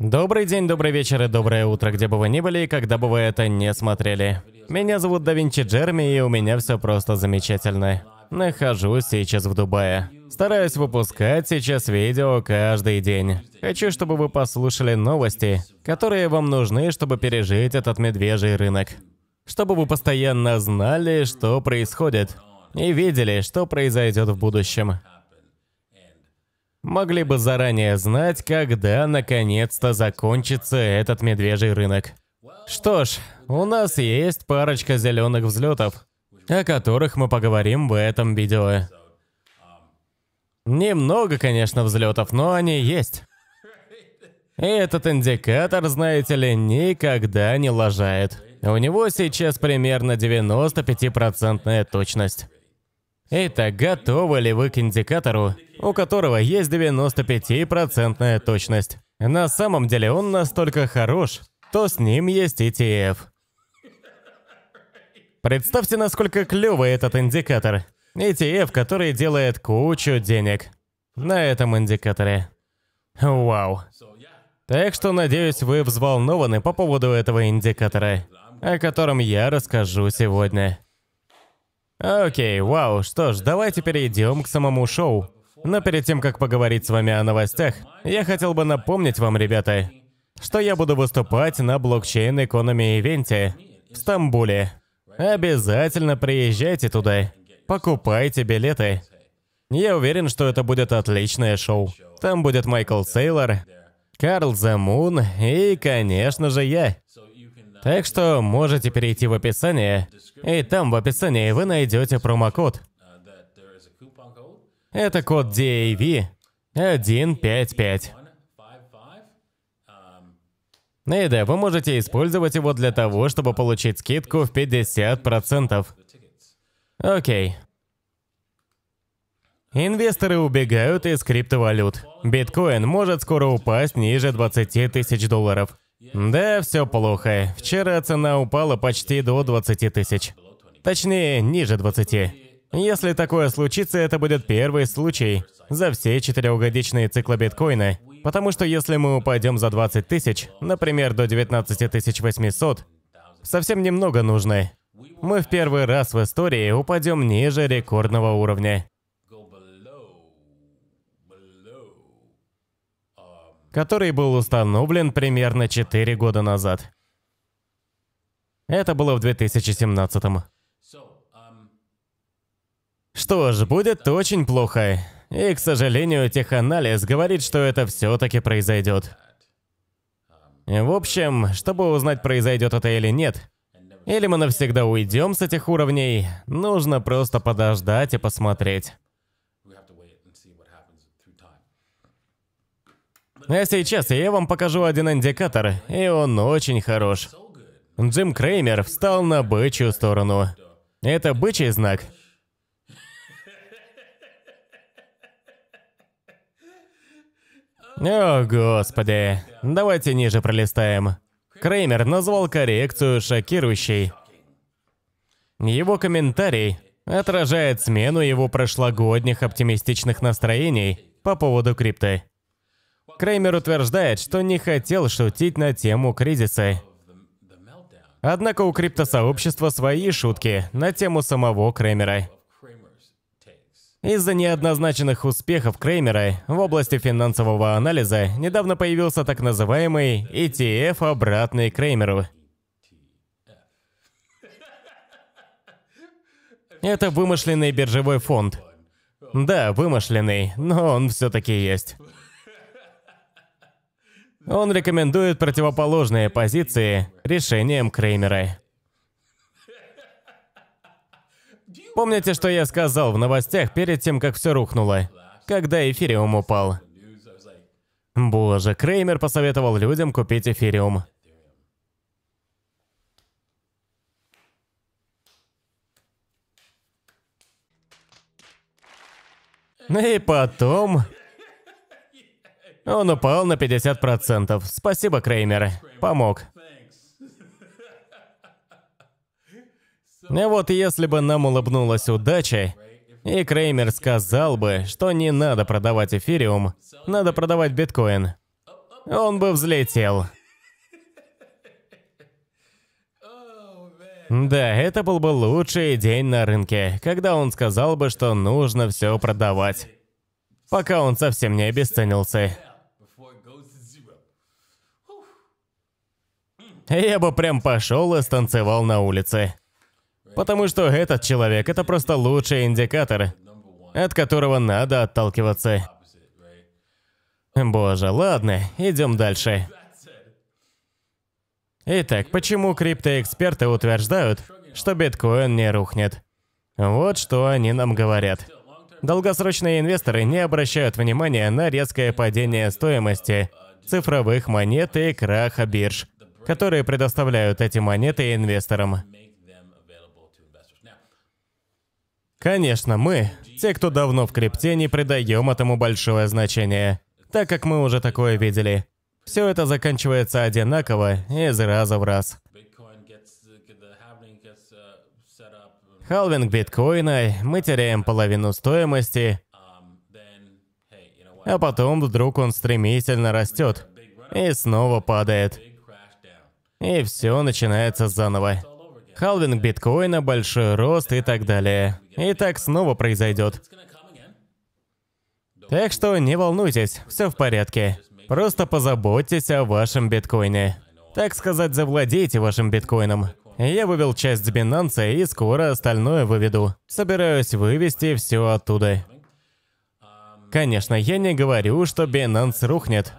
Добрый день, добрый вечер и доброе утро, где бы вы ни были и когда бы вы это не смотрели. Меня зовут Давинчи Джерми, и у меня все просто замечательно. Нахожусь сейчас в Дубае. Стараюсь выпускать сейчас видео каждый день. Хочу, чтобы вы послушали новости, которые вам нужны, чтобы пережить этот медвежий рынок. Чтобы вы постоянно знали, что происходит, и видели, что произойдет в будущем могли бы заранее знать, когда наконец-то закончится этот медвежий рынок. Что ж, у нас есть парочка зеленых взлетов, о которых мы поговорим в этом видео. Немного, конечно, взлетов, но они есть. И этот индикатор, знаете ли, никогда не лажает. У него сейчас примерно 95% точность. Это готовы ли вы к индикатору, у которого есть 95% точность? На самом деле он настолько хорош, то с ним есть ETF. Представьте, насколько клевый этот индикатор. ETF, который делает кучу денег на этом индикаторе. Вау. Так что, надеюсь, вы взволнованы по поводу этого индикатора, о котором я расскажу сегодня. Окей, вау, что ж, давайте перейдем к самому шоу. Но перед тем, как поговорить с вами о новостях, я хотел бы напомнить вам, ребята, что я буду выступать на блокчейн экономии ивенте в Стамбуле. Обязательно приезжайте туда, покупайте билеты. Я уверен, что это будет отличное шоу. Там будет Майкл Сейлор, Карл Замун и, конечно же, я. Так что можете перейти в описание, и там в описании вы найдете промокод. Это код DAV 155. Ну и да, вы можете использовать его для того, чтобы получить скидку в 50%. Окей. Инвесторы убегают из криптовалют. Биткоин может скоро упасть ниже 20 тысяч долларов. Да, все плохо. Вчера цена упала почти до 20 тысяч. Точнее, ниже 20. Если такое случится, это будет первый случай за все четырехгодичные циклы биткоина. Потому что если мы упадем за 20 тысяч, например, до 19 800, совсем немного нужно. Мы в первый раз в истории упадем ниже рекордного уровня. который был установлен примерно 4 года назад. Это было в 2017 -м. Um, что ж, будет очень плохо. И, к сожалению, теханализ говорит, что это все-таки произойдет. Um, в общем, чтобы узнать, произойдет это или нет, или мы навсегда уйдем с этих уровней, нужно просто подождать и посмотреть. А сейчас я вам покажу один индикатор, и он очень хорош. Джим Креймер встал на бычью сторону. Это бычий знак. О, господи. Давайте ниже пролистаем. Креймер назвал коррекцию шокирующей. Его комментарий отражает смену его прошлогодних оптимистичных настроений по поводу крипты. Креймер утверждает, что не хотел шутить на тему кризиса. Однако у криптосообщества свои шутки на тему самого Креймера. Из-за неоднозначных успехов Креймера в области финансового анализа недавно появился так называемый ETF, обратный Креймеру. Это вымышленный биржевой фонд. Да, вымышленный, но он все-таки есть. Он рекомендует противоположные позиции решениям Креймера. Помните, что я сказал в новостях перед тем, как все рухнуло? Когда эфириум упал. Боже, Креймер посоветовал людям купить эфириум. И потом он упал на 50%. Спасибо, Креймер. Помог. И вот если бы нам улыбнулась удача, и Креймер сказал бы, что не надо продавать эфириум, надо продавать биткоин. Он бы взлетел. Да, это был бы лучший день на рынке, когда он сказал бы, что нужно все продавать. Пока он совсем не обесценился. я бы прям пошел и станцевал на улице. Потому что этот человек – это просто лучший индикатор, от которого надо отталкиваться. Боже, ладно, идем дальше. Итак, почему криптоэксперты утверждают, что биткоин не рухнет? Вот что они нам говорят. Долгосрочные инвесторы не обращают внимания на резкое падение стоимости цифровых монет и краха бирж которые предоставляют эти монеты инвесторам. Конечно, мы, те, кто давно в крипте, не придаем этому большое значение, так как мы уже такое видели. Все это заканчивается одинаково из раза в раз. Халвинг биткоина, мы теряем половину стоимости, а потом вдруг он стремительно растет и снова падает. И все начинается заново. Халвинг биткоина, большой рост и так далее. И так снова произойдет. Так что не волнуйтесь, все в порядке. Просто позаботьтесь о вашем биткоине. Так сказать, завладейте вашим биткоином. Я вывел часть с Binance и скоро остальное выведу. Собираюсь вывести все оттуда. Конечно, я не говорю, что Binance рухнет.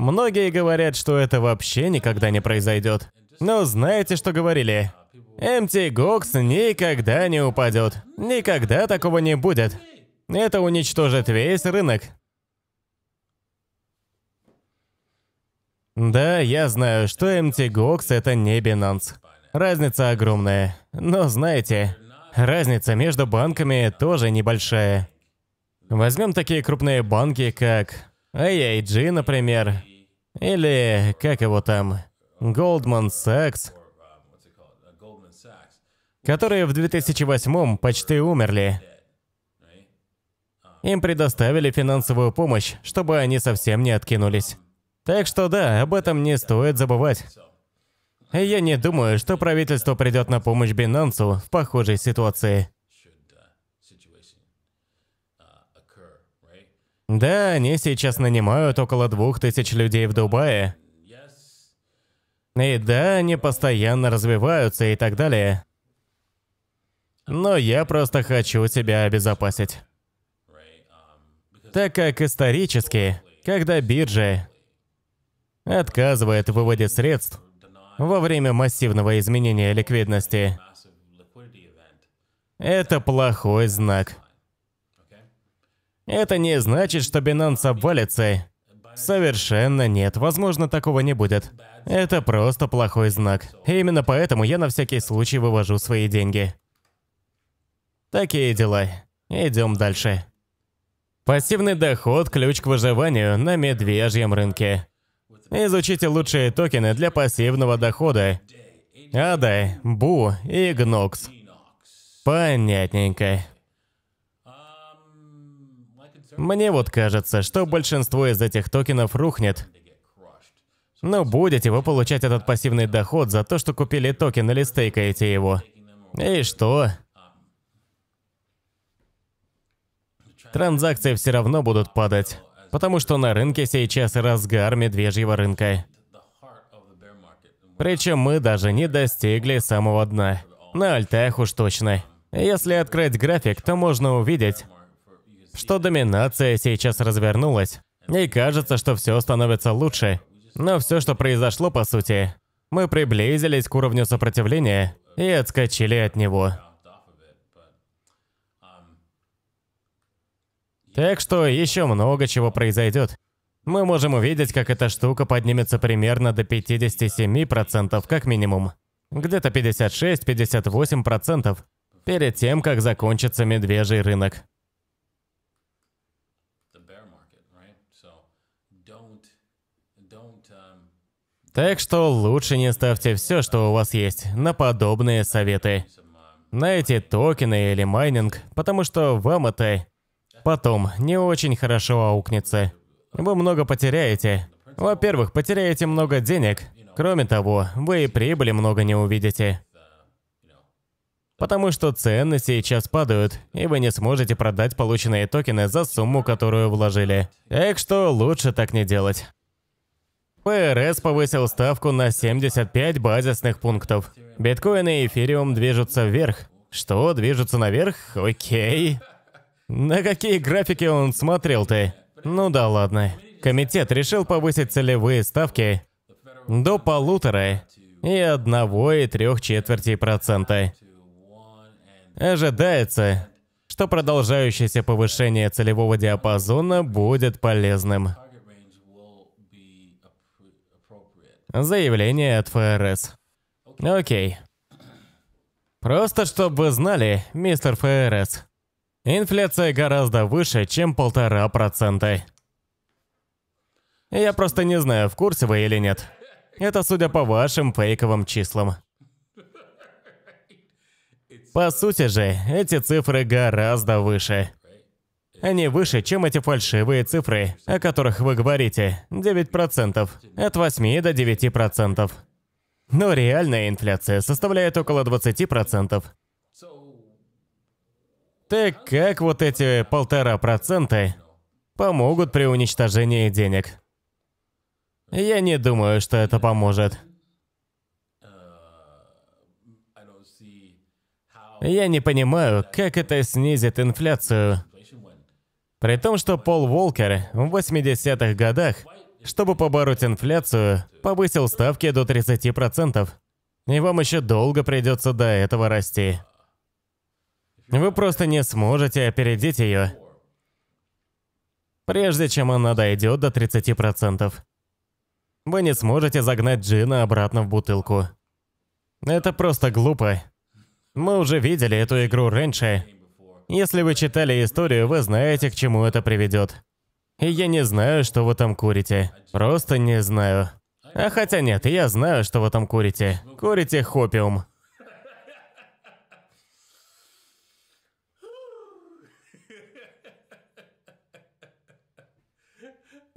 Многие говорят, что это вообще никогда не произойдет. Но знаете, что говорили? МТ Гокс никогда не упадет. Никогда такого не будет. Это уничтожит весь рынок. Да, я знаю, что MT Gox это не Binance. Разница огромная. Но знаете, разница между банками тоже небольшая. Возьмем такие крупные банки, как AIG, например, или как его там, Goldman Sachs, которые в 2008 почти умерли. Им предоставили финансовую помощь, чтобы они совсем не откинулись. Так что да, об этом не стоит забывать. Я не думаю, что правительство придет на помощь Бинансу в похожей ситуации. Да, они сейчас нанимают около двух тысяч людей в Дубае. И да, они постоянно развиваются и так далее. Но я просто хочу себя обезопасить. Так как исторически, когда биржа отказывает в выводе средств во время массивного изменения ликвидности, это плохой знак. Это не значит, что Binance обвалится. Совершенно нет, возможно, такого не будет. Это просто плохой знак. И именно поэтому я на всякий случай вывожу свои деньги. Такие дела. Идем дальше. Пассивный доход – ключ к выживанию на медвежьем рынке. Изучите лучшие токены для пассивного дохода. Ада, Бу и Гнокс. Понятненько. Мне вот кажется, что большинство из этих токенов рухнет. Но будете вы получать этот пассивный доход за то, что купили токен или стейкаете его. И что? Транзакции все равно будут падать, потому что на рынке сейчас разгар медвежьего рынка. Причем мы даже не достигли самого дна. На альтах уж точно. Если открыть график, то можно увидеть, что доминация сейчас развернулась, и кажется, что все становится лучше. Но все, что произошло по сути, мы приблизились к уровню сопротивления и отскочили от него. Так что еще много чего произойдет. Мы можем увидеть, как эта штука поднимется примерно до 57% как минимум. Где-то 56-58% перед тем, как закончится медвежий рынок. Так что лучше не ставьте все, что у вас есть, на подобные советы. На эти токены или майнинг, потому что вам это потом не очень хорошо аукнется. Вы много потеряете. Во-первых, потеряете много денег. Кроме того, вы и прибыли много не увидите. Потому что цены сейчас падают, и вы не сможете продать полученные токены за сумму, которую вложили. Так что лучше так не делать. ПРС повысил ставку на 75 базисных пунктов. Биткоин и эфириум движутся вверх. Что, движутся наверх? Окей. На какие графики он смотрел ты? Ну да ладно. Комитет решил повысить целевые ставки до полутора и одного и трех четвертей процента. Ожидается, что продолжающееся повышение целевого диапазона будет полезным. Заявление от ФРС. Окей. Просто чтобы вы знали, мистер ФРС, инфляция гораздо выше, чем полтора процента. Я просто не знаю, в курсе вы или нет. Это судя по вашим фейковым числам. По сути же, эти цифры гораздо выше. Они выше, чем эти фальшивые цифры, о которых вы говорите. 9%. От 8 до 9%. Но реальная инфляция составляет около 20%. Так как вот эти полтора процента помогут при уничтожении денег? Я не думаю, что это поможет. Я не понимаю, как это снизит инфляцию. При том, что Пол Волкер в 80-х годах, чтобы побороть инфляцию, повысил ставки до 30%. И вам еще долго придется до этого расти. Вы просто не сможете опередить ее, прежде чем она дойдет до 30%. Вы не сможете загнать джина обратно в бутылку. Это просто глупо. Мы уже видели эту игру раньше, если вы читали историю, вы знаете, к чему это приведет. И я не знаю, что вы там курите. Просто не знаю. А хотя нет, я знаю, что вы там курите. Курите хопиум.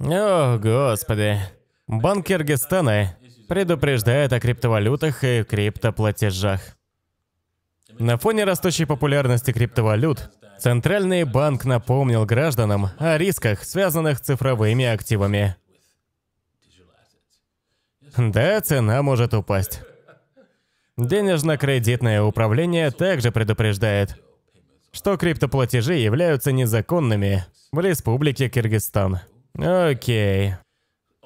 О, господи. Банк Киргизстана предупреждает о криптовалютах и криптоплатежах. На фоне растущей популярности криптовалют, Центральный банк напомнил гражданам о рисках, связанных с цифровыми активами. Да, цена может упасть. Денежно-кредитное управление также предупреждает, что криптоплатежи являются незаконными в Республике Киргизстан. Окей.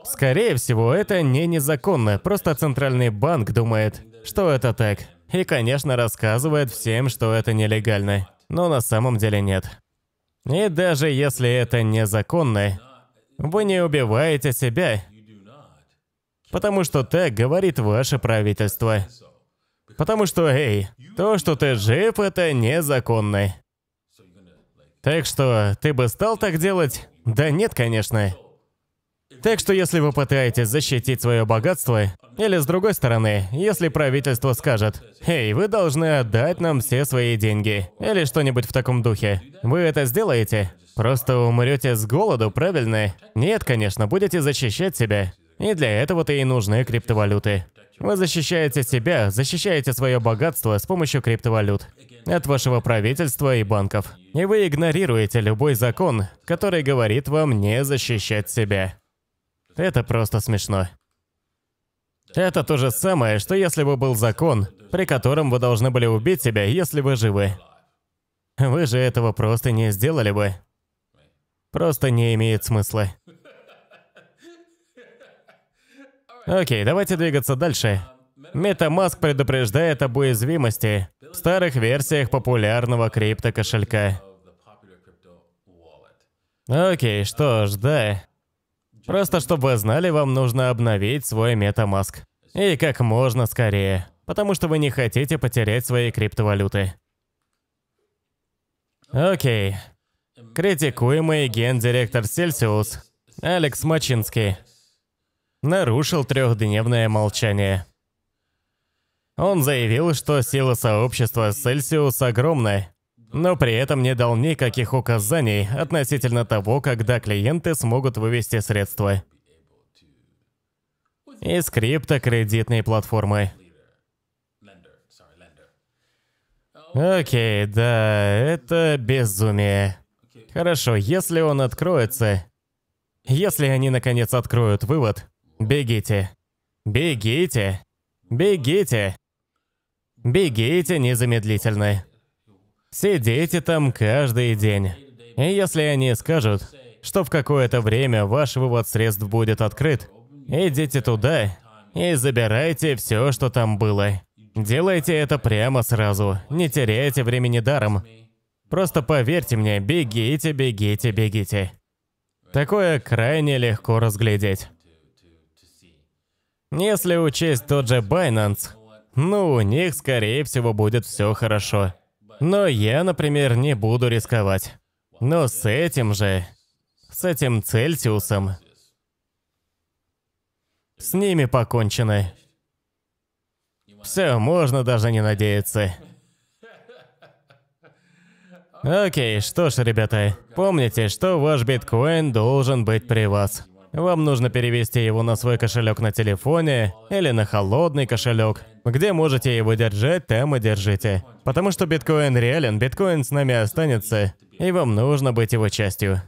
Скорее всего, это не незаконно, просто Центральный банк думает, что это так и, конечно, рассказывает всем, что это нелегально. Но на самом деле нет. И даже если это незаконно, вы не убиваете себя, потому что так говорит ваше правительство. Потому что, эй, то, что ты жив, это незаконно. Так что, ты бы стал так делать? Да нет, конечно. Так что, если вы пытаетесь защитить свое богатство, или с другой стороны, если правительство скажет, «Эй, вы должны отдать нам все свои деньги» или что-нибудь в таком духе. Вы это сделаете? Просто умрете с голоду, правильно? Нет, конечно, будете защищать себя. И для этого-то и нужны криптовалюты. Вы защищаете себя, защищаете свое богатство с помощью криптовалют от вашего правительства и банков. И вы игнорируете любой закон, который говорит вам не защищать себя. Это просто смешно. Это то же самое, что если бы был закон, при котором вы должны были убить себя, если вы живы. Вы же этого просто не сделали бы. Просто не имеет смысла. Окей, давайте двигаться дальше. MetaMask предупреждает об уязвимости в старых версиях популярного крипто кошелька. Окей, что ж, да. Просто чтобы вы знали, вам нужно обновить свой MetaMask. И как можно скорее. Потому что вы не хотите потерять свои криптовалюты. Окей. Критикуемый гендиректор Сельсиус, Алекс Мачинский, нарушил трехдневное молчание. Он заявил, что сила сообщества Сельсиус огромная, но при этом не дал никаких указаний относительно того, когда клиенты смогут вывести средства из криптокредитной платформы. Окей, да, это безумие. Хорошо, если он откроется, если они наконец откроют вывод, бегите. Бегите. Бегите. Бегите незамедлительно. Сидите там каждый день. И если они скажут, что в какое-то время ваш вывод средств будет открыт, идите туда и забирайте все, что там было. Делайте это прямо сразу, не теряйте времени даром. Просто поверьте мне, бегите, бегите, бегите. Такое крайне легко разглядеть. Если учесть тот же Binance, ну, у них, скорее всего, будет все хорошо. Но я, например, не буду рисковать. Но с этим же, с этим Цельсиусом, с ними покончено. Все, можно даже не надеяться. Окей, что ж, ребята, помните, что ваш биткоин должен быть при вас. Вам нужно перевести его на свой кошелек на телефоне или на холодный кошелек. Где можете его держать, там и держите. Потому что биткоин реален, биткоин с нами останется, и вам нужно быть его частью.